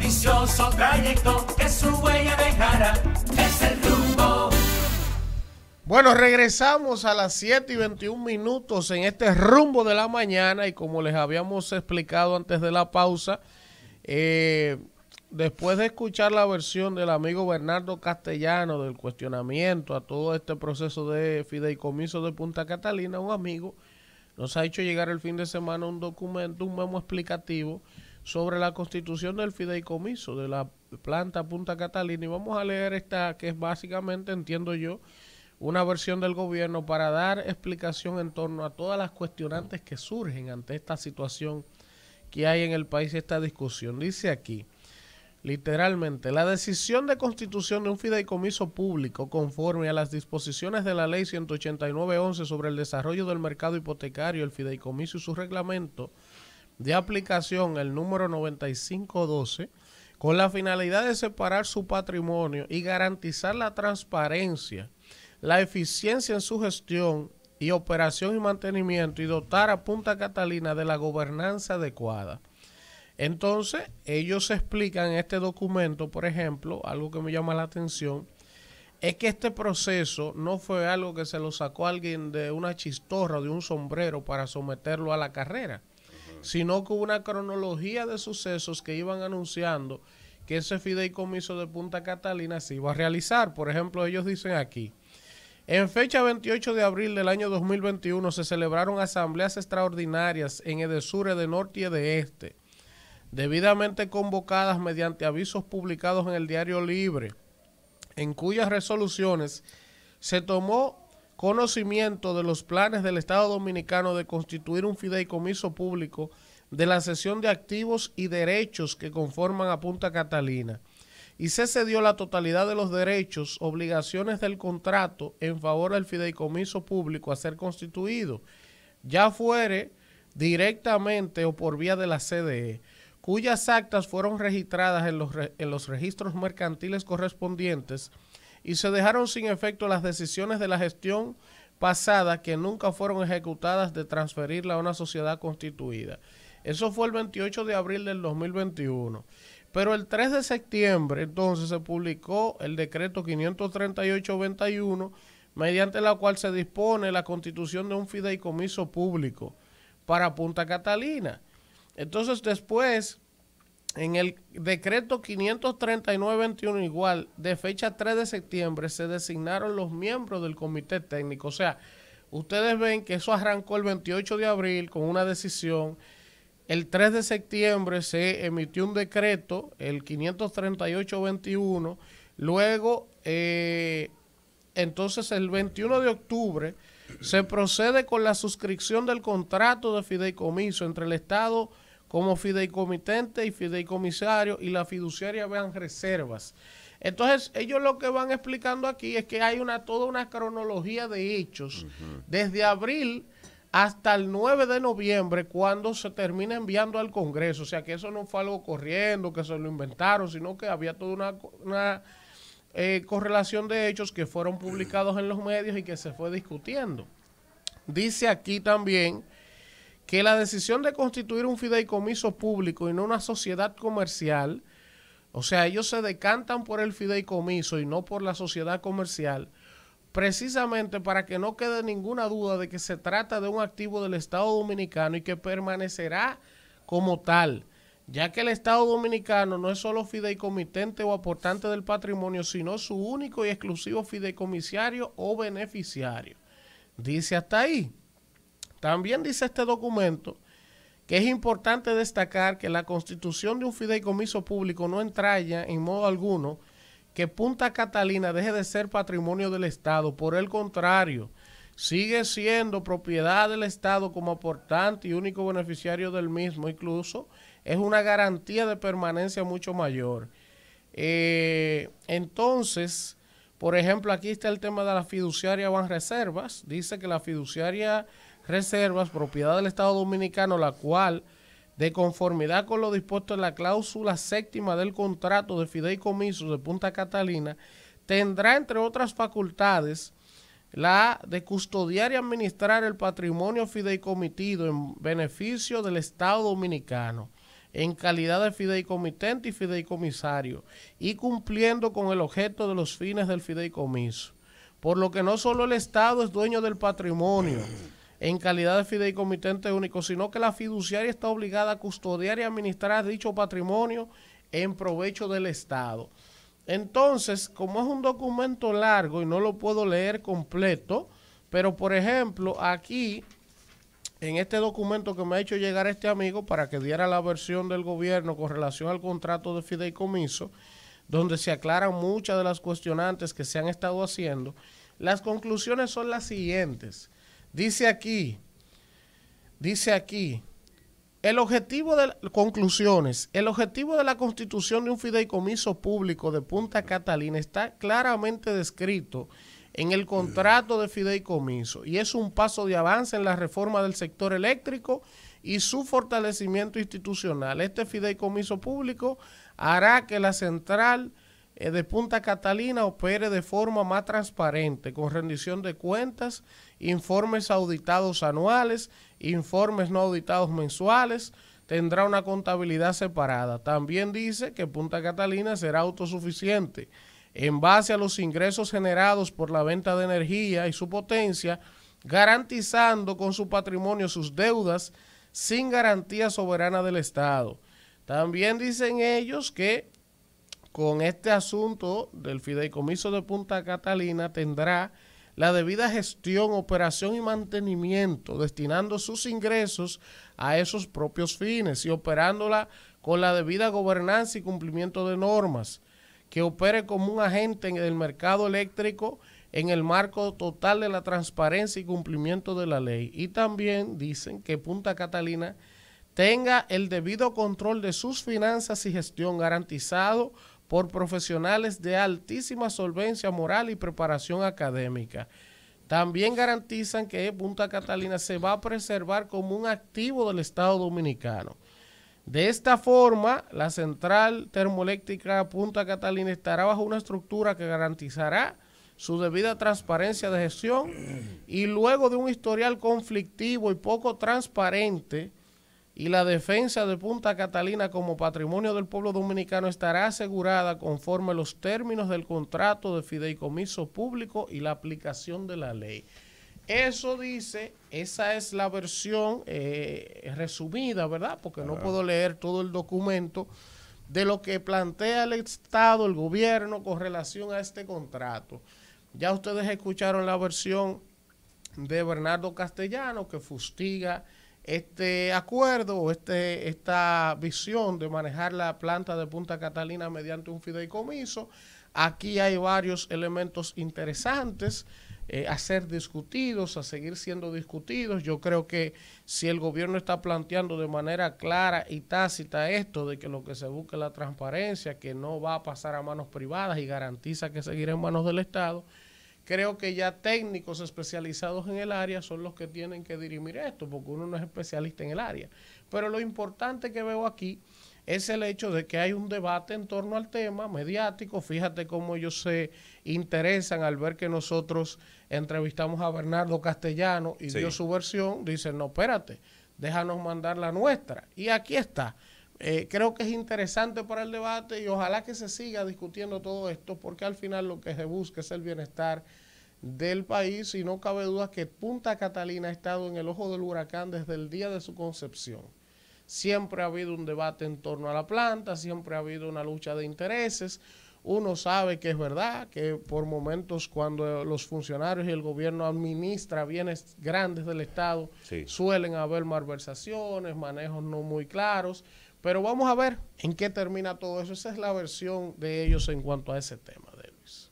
el Bueno, regresamos a las 7 y 21 minutos en este rumbo de la mañana y como les habíamos explicado antes de la pausa, eh, después de escuchar la versión del amigo Bernardo Castellano del cuestionamiento a todo este proceso de fideicomiso de Punta Catalina, un amigo nos ha hecho llegar el fin de semana un documento, un memo explicativo sobre la constitución del fideicomiso de la planta Punta Catalina y vamos a leer esta que es básicamente, entiendo yo, una versión del gobierno para dar explicación en torno a todas las cuestionantes que surgen ante esta situación que hay en el país, esta discusión. Dice aquí, literalmente, la decisión de constitución de un fideicomiso público conforme a las disposiciones de la ley 189.11 sobre el desarrollo del mercado hipotecario, el fideicomiso y su reglamento, de aplicación el número 9512 con la finalidad de separar su patrimonio y garantizar la transparencia, la eficiencia en su gestión y operación y mantenimiento y dotar a Punta Catalina de la gobernanza adecuada. Entonces, ellos explican en este documento, por ejemplo, algo que me llama la atención, es que este proceso no fue algo que se lo sacó alguien de una chistorra o de un sombrero para someterlo a la carrera sino hubo una cronología de sucesos que iban anunciando que ese fideicomiso de Punta Catalina se iba a realizar. Por ejemplo, ellos dicen aquí, en fecha 28 de abril del año 2021 se celebraron asambleas extraordinarias en Edesur, de Norte y de Este, debidamente convocadas mediante avisos publicados en el diario Libre, en cuyas resoluciones se tomó conocimiento de los planes del Estado Dominicano de constituir un fideicomiso público de la cesión de activos y derechos que conforman a Punta Catalina y se cedió la totalidad de los derechos, obligaciones del contrato en favor del fideicomiso público a ser constituido, ya fuere directamente o por vía de la CDE, cuyas actas fueron registradas en los, en los registros mercantiles correspondientes y se dejaron sin efecto las decisiones de la gestión pasada que nunca fueron ejecutadas de transferirla a una sociedad constituida. Eso fue el 28 de abril del 2021. Pero el 3 de septiembre entonces se publicó el decreto 538-21 mediante la cual se dispone la constitución de un fideicomiso público para Punta Catalina. Entonces después en el decreto 539-21 igual, de fecha 3 de septiembre, se designaron los miembros del comité técnico. O sea, ustedes ven que eso arrancó el 28 de abril con una decisión. El 3 de septiembre se emitió un decreto, el 538-21. Luego, eh, entonces el 21 de octubre se procede con la suscripción del contrato de fideicomiso entre el Estado como fideicomitente y fideicomisario y la fiduciaria vean reservas. Entonces, ellos lo que van explicando aquí es que hay una toda una cronología de hechos desde abril hasta el 9 de noviembre cuando se termina enviando al Congreso. O sea, que eso no fue algo corriendo, que se lo inventaron, sino que había toda una, eh, correlación de hechos que fueron publicados en los medios y que se fue discutiendo. Dice aquí también que la decisión de constituir un fideicomiso público y no una sociedad comercial, o sea, ellos se decantan por el fideicomiso y no por la sociedad comercial, precisamente para que no quede ninguna duda de que se trata de un activo del Estado dominicano y que permanecerá como tal, ya que el Estado dominicano no es solo fideicomitente o aportante del patrimonio, sino su único y exclusivo fideicomisario o beneficiario. Dice hasta ahí. También dice este documento que es importante destacar que la constitución de un fideicomiso público no entraña en modo alguno que Punta Catalina deje de ser patrimonio del Estado. Por el contrario, sigue siendo propiedad del Estado como aportante y único beneficiario del mismo. Incluso es una garantía de permanencia mucho mayor. Eh, entonces, por ejemplo, aquí está el tema de la fiduciaria van reservas. Dice que la fiduciaria reservas, propiedad del Estado Dominicano, la cual, de conformidad con lo dispuesto en la cláusula séptima del contrato de fideicomiso de Punta Catalina, tendrá, entre otras facultades, la de custodiar y administrar el patrimonio fideicomitido en beneficio del Estado Dominicano en calidad de fideicomitente y fideicomisario y cumpliendo con el objeto de los fines del fideicomiso. Por lo que no solo el Estado es dueño del patrimonio, en calidad de fideicomitente único, sino que la fiduciaria está obligada a custodiar y administrar dicho patrimonio en provecho del Estado. Entonces, como es un documento largo y no lo puedo leer completo, pero por ejemplo, aquí, en este documento que me ha hecho llegar este amigo para que diera la versión del gobierno con relación al contrato de fideicomiso, donde se aclaran muchas de las cuestionantes que se han estado haciendo, las conclusiones son las siguientes. Dice aquí, dice aquí, el objetivo de conclusiones, el objetivo de la constitución de un fideicomiso público de Punta Catalina está claramente descrito en el contrato de fideicomiso y es un paso de avance en la reforma del sector eléctrico y su fortalecimiento institucional. Este fideicomiso público hará que la central eh, de Punta Catalina opere de forma más transparente, con rendición de cuentas informes auditados anuales, informes no auditados mensuales, tendrá una contabilidad separada. También dice que Punta Catalina será autosuficiente en base a los ingresos generados por la venta de energía y su potencia, garantizando con su patrimonio sus deudas sin garantía soberana del Estado. También dicen ellos que con este asunto del fideicomiso de Punta Catalina tendrá la debida gestión, operación y mantenimiento, destinando sus ingresos a esos propios fines y operándola con la debida gobernanza y cumplimiento de normas, que opere como un agente en el mercado eléctrico en el marco total de la transparencia y cumplimiento de la ley. Y también dicen que Punta Catalina tenga el debido control de sus finanzas y gestión garantizado por profesionales de altísima solvencia moral y preparación académica. También garantizan que Punta Catalina se va a preservar como un activo del Estado Dominicano. De esta forma, la central termoeléctrica Punta Catalina estará bajo una estructura que garantizará su debida transparencia de gestión y luego de un historial conflictivo y poco transparente, y la defensa de Punta Catalina como patrimonio del pueblo dominicano estará asegurada conforme a los términos del contrato de fideicomiso público y la aplicación de la ley. Eso dice, esa es la versión eh, resumida, ¿verdad? Porque no puedo leer todo el documento de lo que plantea el Estado, el gobierno, con relación a este contrato. Ya ustedes escucharon la versión de Bernardo Castellano que fustiga este acuerdo este, esta visión de manejar la planta de Punta Catalina mediante un fideicomiso. Aquí hay varios elementos interesantes eh, a ser discutidos, a seguir siendo discutidos. Yo creo que si el gobierno está planteando de manera clara y tácita esto de que lo que se busca es la transparencia, que no va a pasar a manos privadas y garantiza que seguirá en manos del Estado, creo que ya técnicos especializados en el área son los que tienen que dirimir esto, porque uno no es especialista en el área. Pero lo importante que veo aquí es el hecho de que hay un debate en torno al tema mediático. Fíjate cómo ellos se interesan al ver que nosotros entrevistamos a Bernardo Castellano y dio su versión. Dicen, no, espérate, déjanos mandar la nuestra. Y aquí está. Eh, creo que es interesante para el debate y ojalá que se siga discutiendo todo esto porque al final lo que se busca es el bienestar del país y no cabe duda que Punta Catalina ha estado en el ojo del huracán desde el día de su concepción. Siempre ha habido un debate en torno a la planta, siempre ha habido una lucha de intereses. Uno sabe que es verdad que por momentos cuando los funcionarios y el gobierno administra bienes grandes del Estado, suelen haber malversaciones, manejos no muy claros, pero vamos a ver en qué termina todo eso. Esa es la versión de ellos en cuanto a ese tema, Luis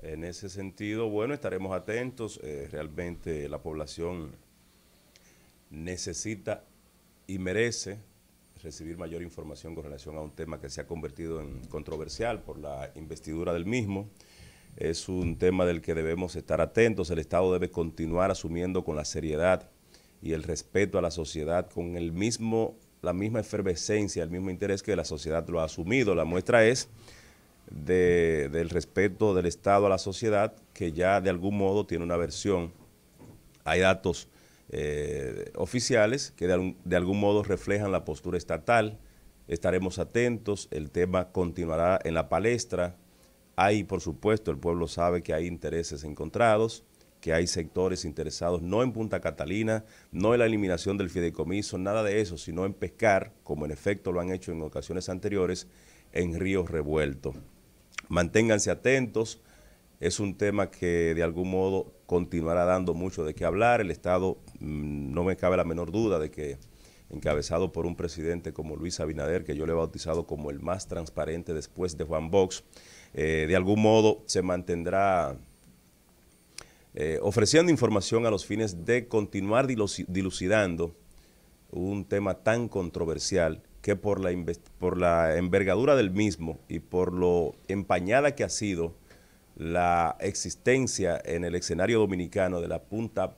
En ese sentido, bueno, estaremos atentos. Eh, realmente la población necesita y merece recibir mayor información con relación a un tema que se ha convertido en controversial por la investidura del mismo. Es un tema del que debemos estar atentos. El Estado debe continuar asumiendo con la seriedad y el respeto a la sociedad con el mismo la misma efervescencia, el mismo interés que la sociedad lo ha asumido. La muestra es del respeto del Estado a la sociedad, que ya de algún modo tiene una versión. Hay datos eh, oficiales que de, de, algún modo reflejan la postura estatal. Estaremos atentos, el tema continuará en la palestra. Hay, por supuesto, el pueblo sabe que hay intereses encontrados que hay sectores interesados no en Punta Catalina, no en la eliminación del fideicomiso, nada de eso, sino en pescar, como en efecto lo han hecho en ocasiones anteriores, en ríos revueltos. Manténganse atentos, es un tema que de algún modo continuará dando mucho de qué hablar. El Estado, mm, no me cabe la menor duda de que encabezado por un presidente como Luis Abinader, que yo le he bautizado como el más transparente después de Juan Box, eh, de algún modo se mantendrá eh, ofreciendo información a los fines de continuar dilucidando un tema tan controversial que por la, por la envergadura del mismo y por lo empañada que ha sido la existencia en el escenario dominicano de la, punta,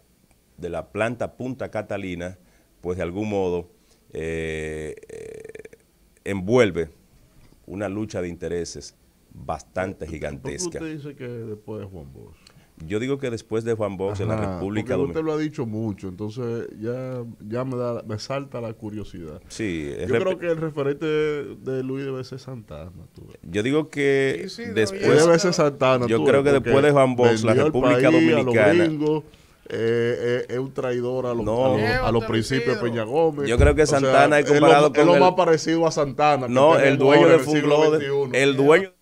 de la planta Punta Catalina, pues de algún modo eh, eh, envuelve una lucha de intereses bastante gigantesca. usted dice que después de Juan yo digo que después de Juan Bosch en la República Dominicana. Usted lo ha dicho mucho, entonces ya, ya me, me salta la curiosidad. Sí, yo creo que el referente de, Luis debe ser Santana. Yo digo que después. Debe ser Santana. Yo creo que después de Juan Bosch la República Dominicana. Eh, eh, es un traidor a los, a los, principios de Peña Gómez. Yo creo que Santana es comparado con. Es lo más parecido a Santana. No, el dueño de Fútbol. El dueño.